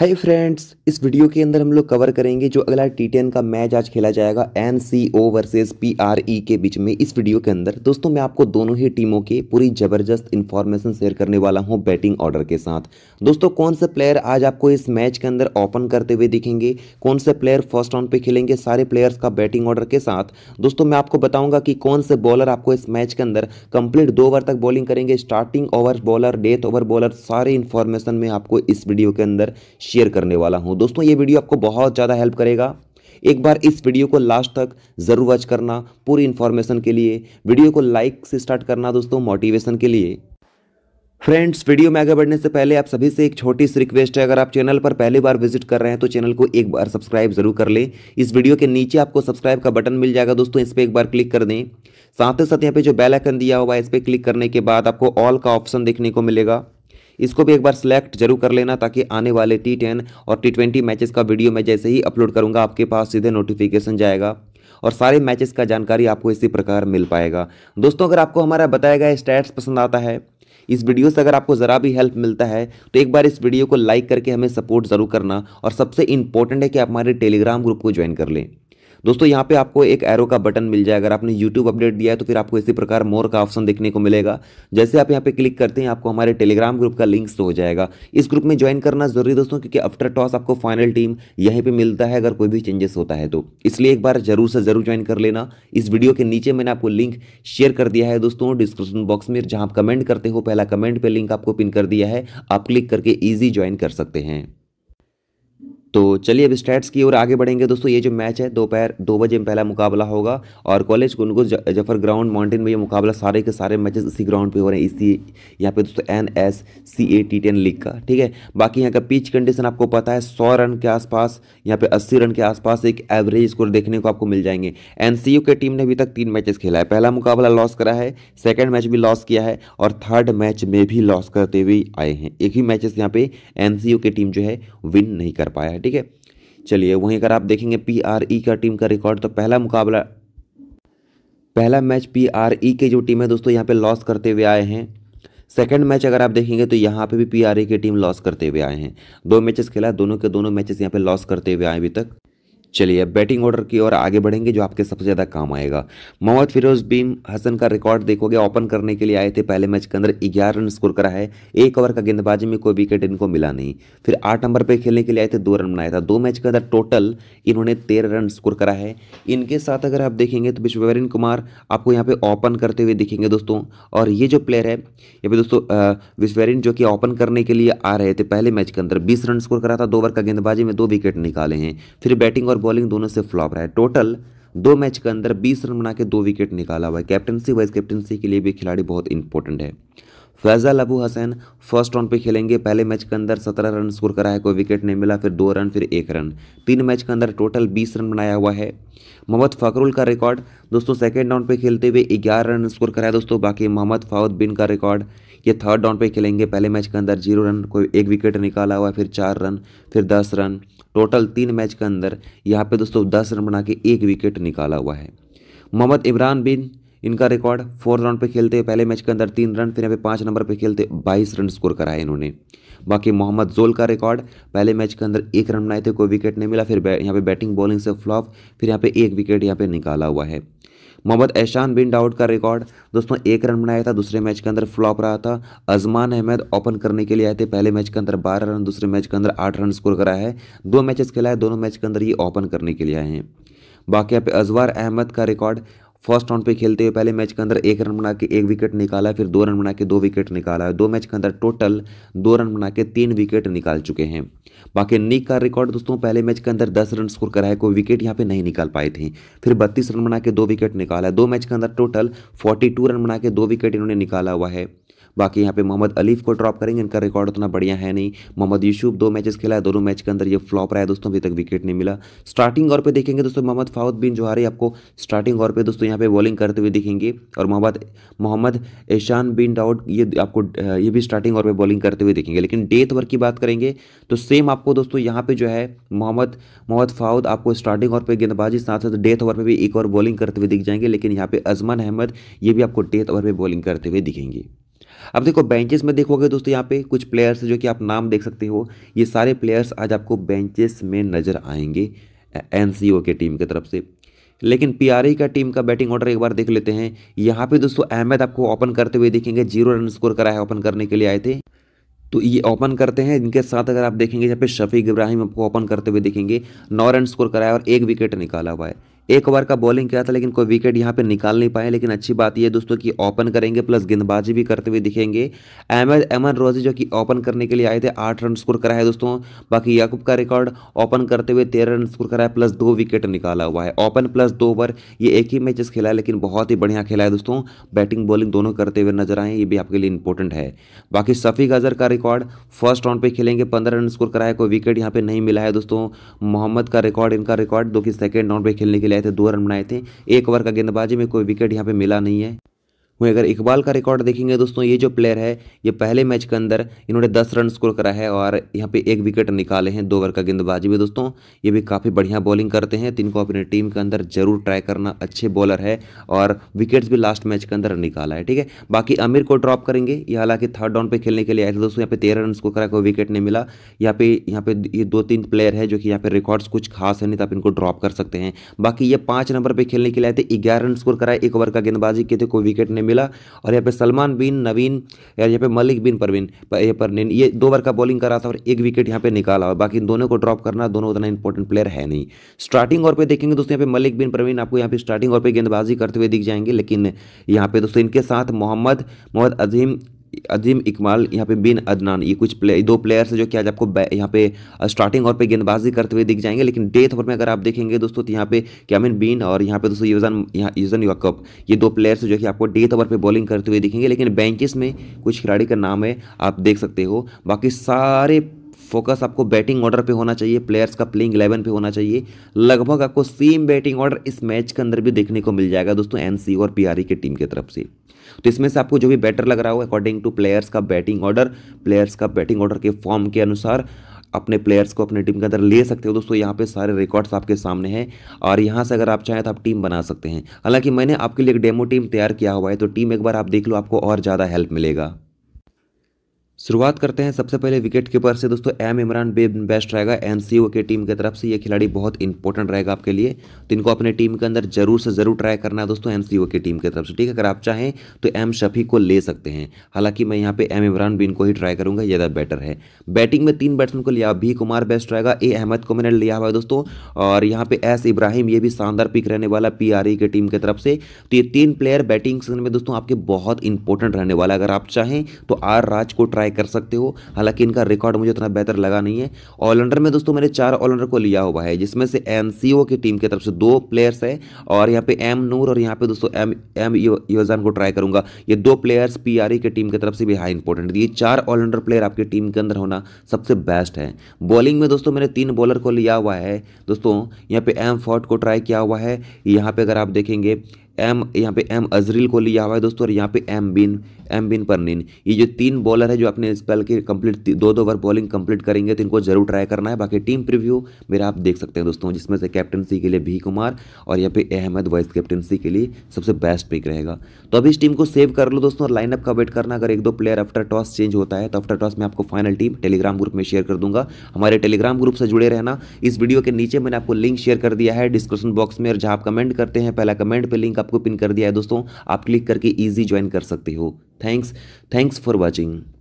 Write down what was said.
hi friends इस video के अंदर हम लोग कवर करेंगे जो अगला टी टेन का मैच आज खेला जाएगा N C O versus P R E के बीच में इस वीडियो के अंदर दोस्तों मैं आपको दोनों ही टीमों के पूरी ज़बरदस्त इन्फॉर्मेशन शेयर करने वाला हूं बैटिंग ऑर्डर के साथ दोस्तों कौन से प्लेयर आज आपको इस मैच के अंदर ओपन करते हुए दिखेंगे कौन से प्लेयर फर्स्ट राउंड पर खेलेंगे सारे प्लेयर्स का बैटिंग ऑर्डर के साथ दोस्तों मैं आपको बताऊँगा कि कौन से बॉलर आपको इस मैच के अंदर कंप्लीट दो ओवर तक बॉलिंग करेंगे starting over bowler death over bowler सारे इन्फॉर्मेशन में आपको इस वीडियो के अंदर शेयर करने वाला हूँ दोस्तों ये वीडियो आपको बहुत ज़्यादा हेल्प करेगा एक बार इस वीडियो को लास्ट तक ज़रूर वॉच करना पूरी इन्फॉर्मेशन के लिए वीडियो को लाइक से स्टार्ट करना दोस्तों मोटिवेशन के लिए फ्रेंड्स वीडियो में आगे बढ़ने से पहले आप सभी से एक छोटी सी रिक्वेस्ट है अगर आप चैनल पर पहली बार विजिट कर रहे हैं तो चैनल को एक बार सब्सक्राइब जरूर कर लें इस वीडियो के नीचे आपको सब्सक्राइब का बटन मिल जाएगा दोस्तों इस पर एक बार क्लिक कर दें साथ ही साथ यहाँ पे जो बेल आइकन दिया हुआ है इस पर क्लिक करने के बाद आपको ऑल का ऑप्शन देखने को मिलेगा इसको भी एक बार सेलेक्ट जरूर कर लेना ताकि आने वाले टी टेन और टी ट्वेंटी मैचेस का वीडियो मैं जैसे ही अपलोड करूँगा आपके पास सीधे नोटिफिकेशन जाएगा और सारे मैचेस का जानकारी आपको इसी प्रकार मिल पाएगा दोस्तों अगर आपको हमारा बताया गया स्टैट्स पसंद आता है इस वीडियो से अगर आपको ज़रा भी हेल्प मिलता है तो एक बार इस वीडियो को लाइक करके हमें सपोर्ट ज़रूर करना और सबसे इंपॉर्टेंट है कि आप हमारे टेलीग्राम ग्रुप को ज्वाइन कर लें दोस्तों यहाँ पे आपको एक एरो का बटन मिल जाए अगर आपने यूट्यूब अपडेट दिया है तो फिर आपको इसी प्रकार मोर का ऑप्शन देखने को मिलेगा जैसे आप यहाँ पे क्लिक करते हैं आपको हमारे टेलीग्राम ग्रुप का लिंक हो जाएगा इस ग्रुप में ज्वाइन करना जरूरी दोस्तों क्योंकि आफ्टर टॉस आपको फाइनल टीम यहीं पर मिलता है अगर कोई भी चेंजेस होता है तो इसलिए एक बार जरूर से जरूर ज्वाइन कर लेना इस वीडियो के नीचे मैंने आपको लिंक शेयर कर दिया है दोस्तों डिस्क्रिप्शन बॉक्स में जहाँ आप कमेंट करते हो पहला कमेंट पर लिंक आपको पिन कर दिया है आप क्लिक करके ईजी ज्वाइन कर सकते हैं तो चलिए अब स्टैट्स की ओर आगे बढ़ेंगे दोस्तों ये जो मैच है दोपहर दो, दो बजे में पहला मुकाबला होगा और college Gungun Zafar ground mountain में ये मुकाबला सारे के सारे मैचेस इसी ग्राउंड पे हो रहे हैं इसी यहाँ पे दोस्तों N S C A T ten league का ठीक है बाकी यहाँ का पिच कंडीशन आपको पता है सौ रन के आसपास यहाँ पे अस्सी रन के आसपास एक एवरेज स्कोर देखने को आपको मिल जाएंगे एन सी यू के टीम ने अभी तक तीन मैचेस खेला है पहला मुकाबला लॉस करा है सेकेंड मैच भी लॉस किया है और थर्ड मैच में भी लॉस करते हुए आए हैं एक ही मैचेस यहाँ पे एन सी यू की टीम जो है विन नहीं कर पाया है ठीक है चलिए वहीं अगर आप देखेंगे पी आर ई का टीम का रिकॉर्ड तो पहला मुकाबला पहला मैच पी आर ई की जो टीम है दोस्तों यहाँ पे लॉस करते हुए आए हैं सेकंड मैच अगर आप देखेंगे तो यहाँ पे भी पी आर ई की टीम लॉस करते हुए आए हैं दो मैचेस खेला दोनों के दोनों मैचेस यहाँ पे लॉस करते हुए आए अभी तक चलिए अब बैटिंग ऑर्डर की ओर आगे बढ़ेंगे जो आपके सबसे ज़्यादा काम आएगा मोहम्मद फिरोज बीम हसन का रिकॉर्ड देखोगे ओपन करने के लिए आए थे पहले मैच के अंदर ग्यारह रन स्कोर करा है एक ओवर का गेंदबाजी में कोई विकेट इनको मिला नहीं फिर आठ नंबर पर खेलने के लिए आए थे दो रन बनाया था दो मैच के अंदर टोटल इन्होंने तेरह रन स्कोर करा है इनके साथ अगर आप देखेंगे तो विश्ववरिन कुमार आपको यहाँ पर ओपन करते हुए दिखेंगे दोस्तों और ये जो प्लेयर है ये पे दोस्तों विश्ववरिन जो कि ओपन करने के लिए आ रहे थे पहले मैच के अंदर बीस रन स्कोर करा था दो ओवर का गेंदबाजी में दो विकेट निकाले हैं फिर बैटिंग और बॉलिंग दोनों से फ्लॉप रहा है टोटल दो मैच के अंदर बीस रन बना के दो विकेट निकाला हुआ है कैप्टनसी वाइस कैप्टनसी के लिए भी खिलाड़ी बहुत इंपॉर्टेंट है Faisal Abu Hussain first round पे खेलेंगे पहले मैच के अंदर सत्रह रन स्कोर करा है कोई विकेट नहीं मिला फिर दो रन फिर एक रन तीन मैच के अंदर टोटल बीस रन बनाया हुआ है मोहम्मद फकरुल का रिकॉर्ड दोस्तों सेकेंड राउंड पे खेलते हुए ग्यारह रन स्कोर कराया है दोस्तों बाकी मोहम्मद फाउद बिन का रिकॉर्ड ये थर्ड राउंड पे खेलेंगे पहले मैच के अंदर जीरो रन कोई एक विकेट निकाला हुआ है फिर चार रन फिर दस रन टोटल तीन मैच के अंदर यहाँ पे दोस्तों दस रन बना के एक विकेट निकाला हुआ है मोहम्मद इमरान बिन इनका रिकॉर्ड फोर्थ राउंड पे खेलते पहले मैच के अंदर तीन रन फिर यहाँ पे पाँच नंबर पे खेलते बाईस रन स्कोर कराए इन्होंने बाकी मोहम्मद जोल का रिकॉर्ड पहले मैच के अंदर एक रन बनाए थे कोई विकेट नहीं मिला फिर यहाँ पे बैटिंग बॉलिंग से फ्लॉप फिर यहाँ पे एक विकेट यहाँ पे निकाला हुआ है मोहम्मद ऐशान बिन डाउट का रिकॉर्ड दोस्तों एक रन बनाया था दूसरे मैच के अंदर फ्लॉप रहा था अजमान अहमद ओपन करने के लिए आए थे पहले मैच के अंदर बारह रन दूसरे मैच के अंदर आठ रन स्कोर करा है दो मैचेस खेला है दोनों मैच के अंदर ये ओपन करने के लिए आए हैं बाकी यहाँ पे अजवार अहमद का रिकॉर्ड फर्स्ट राउंड पे खेलते हुए पहले मैच के अंदर एक रन बना के एक विकेट निकाला फिर दो रन बना के दो विकेट निकाला है दो मैच के अंदर टोटल दो रन बना के तीन विकेट निकाल चुके हैं बाकी निक का रिकॉर्ड दोस्तों पहले मैच के अंदर दस रन स्कोर कराया कोई विकेट यहाँ पे नहीं निकाल पाए थे फिर बत्तीस रन बना के दो विकेट निकाला है दो मैच के अंदर टोटल फोर्टी रन बना के दो विकेट इन्होंने निकाला हुआ है बाकी यहाँ पे मोहम्मद अलीफ को ड्रॉप करेंगे इनका रिकॉर्ड उतना बढ़िया है नहीं मोहम्मद यूसुफ दो मैचेस खेला है दोनों मैच के अंदर ये फ्लॉप रहा है दोस्तों अभी तक विकेट नहीं मिला स्टार्टिंग और पे देखेंगे दोस्तों मोहम्मद फाउद बिन जोहारी आपको स्टार्टिंग और पे दोस्तों यहाँ पे बॉलिंग करते हुए दिखेंगे और Mohammad Mohammad Aishan bin Daud ये आपको ये भी स्टार्टिंग और पे बॉलिंग करते हुए दिखेंगे लेकिन डेथ ओवर की बात करेंगे तो सेम आपको दोस्तों यहाँ पे जो है मोहम्मद मोहम्मद फाउद आपको स्टार्टिंग और पे गेंदबाजी साथ साथ डेथ ओवर पर भी एक और बॉलिंग करते हुए दिख जाएंगे लेकिन यहाँ पे अजमान अहमद ये भी आपको डेथ ओवर पर बॉलिंग करते हुए दिखेंगे अब देखो बेंचेस में देखोगे दोस्तों यहाँ पे कुछ प्लेयर्स जो कि आप नाम देख सकते हो ये सारे प्लेयर्स आज आपको बेंचेस में नज़र आएंगे एन के टीम की तरफ से लेकिन पीआरई का टीम का बैटिंग ऑर्डर एक बार देख लेते हैं यहाँ पे दोस्तों अहमद आपको ओपन करते हुए देखेंगे जीरो रन स्कोर करा है ओपन करने के लिए आए थे तो ये ओपन करते हैं इनके साथ अगर आप देखेंगे यहाँ पे शफीक इब्राहिम आपको ओपन करते हुए देखेंगे नौ रन स्कोर कराया और एक विकेट निकाला हुआ है एक ओवर का बॉलिंग किया था लेकिन कोई विकेट यहाँ पे निकाल नहीं पाए लेकिन अच्छी बात यह दोस्तों कि ओपन करेंगे प्लस गेंदबाजी भी करते हुए दिखेंगे अहमद एमन रोजी जो कि ओपन करने के लिए आए थे आठ रन स्कोर करा है दोस्तों बाकी याकूब का रिकॉर्ड ओपन करते हुए तेरह रन स्कोर करा है प्लस दो विकेट निकाला हुआ है ओपन प्लस दो ओवर ये एक ही मैचेस खेला है लेकिन बहुत ही बढ़िया खेला है दोस्तों बैटिंग बॉलिंग दोनों करते हुए नजर आए ये भी आपके लिए इंपॉर्टेंट है बाकी सफ़ी गजर का रिकॉर्ड फर्स्ट राउंड पर खेलेंगे पंद्रह रन स्कोर करा है कोई विकेट यहाँ पर नहीं मिला है दोस्तों मोहम्मद का रिकॉर्ड इनका रिकॉर्ड दो कि सेकेंड राउंड पर खेलने के लिए लाए थे दो रन बनाए थे एक ओवर का गेंदबाजी में कोई विकेट यहाँ पे मिला नहीं है वहीं अगर इकबाल का रिकॉर्ड देखेंगे दोस्तों ये जो प्लेयर है ये पहले मैच के अंदर इन्होंने दस रन स्कोर करा है और यहाँ पे एक विकेट निकाले हैं दो ओवर का गेंदबाजी में दोस्तों ये भी काफ़ी बढ़िया बॉलिंग करते हैं तीन तो को अपनी टीम के अंदर जरूर ट्राई करना अच्छे बॉलर है और विकेट्स भी लास्ट मैच के अंदर निकाला है ठीक है बाकी अमीर को ड्रॉप करेंगे ये हालांकि थर्ड डाउन पर खेलने के लिए आए थे दोस्तों यहाँ पे तेरह रन स्कोर करा कोई विकेट नहीं मिला यहाँ पे यहाँ पे ये दो तीन प्लेयर है जो कि यहाँ पे रिकॉर्ड्स कुछ खास है नहीं तो आप इनको ड्रॉप कर सकते हैं बाकी ये पाँच नंबर पर खेलने के लिए आए थे ग्यारह रन स्कोर कराए एक ओवर का गेंदबाजी किए थे कोई विकेट नहीं मिला और यहाँ पे सलमान बिन नवीन या यहाँ पे मलिक बिन परवीन यहाँ पर ये दो बार का बॉलिंग करा था और एक विकेट यहाँ पे निकाला और बाकी दोनों को ड्रॉप करना दोनों उतना इंपॉर्टेंट प्लेयर है नहीं स्टार्टिंग और पे देखेंगे दोस्तों यहाँ पे मलिक बिन परवीन आपको यहाँ पे स्टार्टिंग और पे गेंदबाजी करते हुए दिख जाएंगे लेकिन यहाँ पे दोस्तों इनके साथ मोहम्मद मोहम्मद अजीम अजीम इकमाल यहाँ पे बिन अदनान ये कुछ प्ले दो प्लेयर्स हैं जो कि आज आपको यहाँ पे स्टार्टिंग और पे गेंदबाजी करते हुए दिख जाएंगे लेकिन डेथ ओवर में अगर आप देखेंगे दोस्तों तो यहाँ पे कैमिन बिन और यहाँ पे दोस्तों यूजन यहाँ यूजन कप ये दो प्लेयर्स जो कि आपको डेथ ओवर पर बॉलिंग करते हुए दिखेंगे लेकिन बेंचेस में कुछ खिलाड़ी का नाम है आप देख सकते हो बाकी सारे फोकस आपको बैटिंग ऑर्डर पे होना चाहिए प्लेयर्स का प्लेइंग इलेवन पे होना चाहिए लगभग आपको सेम बैटिंग ऑर्डर इस मैच के अंदर भी देखने को मिल जाएगा दोस्तों एनसी और पीआरई e की टीम की तरफ से तो इसमें से आपको जो भी बेटर लग रहा हो अकॉर्डिंग टू प्लेयर्स का बैटिंग ऑर्डर प्लेयर्स का बैटिंग ऑर्डर के फॉर्म के अनुसार अपने प्लेयर्स को अपने टीम के अंदर ले सकते हो दोस्तों यहाँ पे सारे रिकॉर्ड्स आपके सामने हैं और यहाँ से अगर आप चाहें तो आप टीम बना सकते हैं हालांकि मैंने आपके लिए एक डेमो टीम तैयार किया हुआ है तो टीम एक बार आप देख लो आपको और ज़्यादा हेल्प मिलेगा शुरुआत करते हैं सबसे पहले विकेट कीपर से दोस्तों एम इमरान बे बेस्ट रहेगा एन के टीम की तरफ से ये खिलाड़ी बहुत इंपॉर्टेंट रहेगा आपके लिए तो इनको अपने टीम के अंदर जरूर से जरूर ट्राई करना है दोस्तों एन की टीम की तरफ से ठीक है अगर आप चाहें तो एम शफी को ले सकते हैं हालांकि मैं यहाँ पे एम इमरान बिन को ही ट्राई करूंगा ज़्यादा बेटर है बैटिंग में तीन बैट्समैन को लिया भी कुमार बेस्ट रहेगा ए अहमद को मैंने लिया हुआ है दोस्तों और यहाँ पे एस इब्राहिम ये भी शानदार पिक रहने वाला पी की टीम की तरफ से तो ये तीन प्लेयर बैटिंग में दोस्तों आपके बहुत इंपॉर्टेंट रहने वाला अगर आप चाहें तो आर राज को ट्राई ट्राई कर सकते हो हालांकि इनका रिकॉर्ड मुझे उतना बेहतर लगा नहीं है ऑलराउंडर में दोस्तों मैंने चार ऑलराउंडर को लिया हुआ है जिसमें से एन की टीम की तरफ से दो प्लेयर्स है और यहाँ पे एम नूर और यहाँ पे दोस्तों एम एम योजान को ट्राई करूंगा ये दो प्लेयर्स पी e की टीम की तरफ से भी हाई इंपॉर्टेंट ये चार ऑलराउंडर प्लेयर आपकी टीम के अंदर होना सबसे बेस्ट है बॉलिंग में दोस्तों मैंने तीन बॉलर को लिया हुआ है दोस्तों यहाँ पे एम फोर्ट को ट्राई किया हुआ है यहाँ पे अगर आप देखेंगे एम यहाँ पे एम अजरील को लिया हुआ है दोस्तों और यहाँ पे एम बिन एम बिन परनीन ये जो तीन बॉलर है जो अपने स्पेल के कंप्लीट दो दो ओवर बॉलिंग कंप्लीट करेंगे तो इनको जरूर ट्राई करना है बाकी टीम प्रीव्यू मेरा आप देख सकते हैं दोस्तों जिसमें से कैप्टनसी के लिए भी कुमार और यहाँ पे अहमद वाइस कैप्टनसी के लिए सबसे बेस्ट पिक रहेगा तो अभी इस टीम को सेव कर लो दोस्तों और लाइनअप का वेट करना अगर एक दो प्लेयर आफ्टर टॉस चेंज होता है तो आफ्टर टॉस में आपको फाइनल टीम टेलीग्राम ग्रुप में शेयर कर दूंगा हमारे टेलीग्राम ग्रुप से जुड़े रहना इस वीडियो के नीचे मैंने आपको लिंक शेयर कर दिया है डिस्क्रिप्शन बॉक्स में और जहाँ आप कमेंट करते हैं पहला कमेंट पर लिंक आपको पिन कर दिया है दोस्तों आप क्लिक करके ईजी ज्वाइन कर सकते हो थैंक्स थैंक्स फॉर वॉचिंग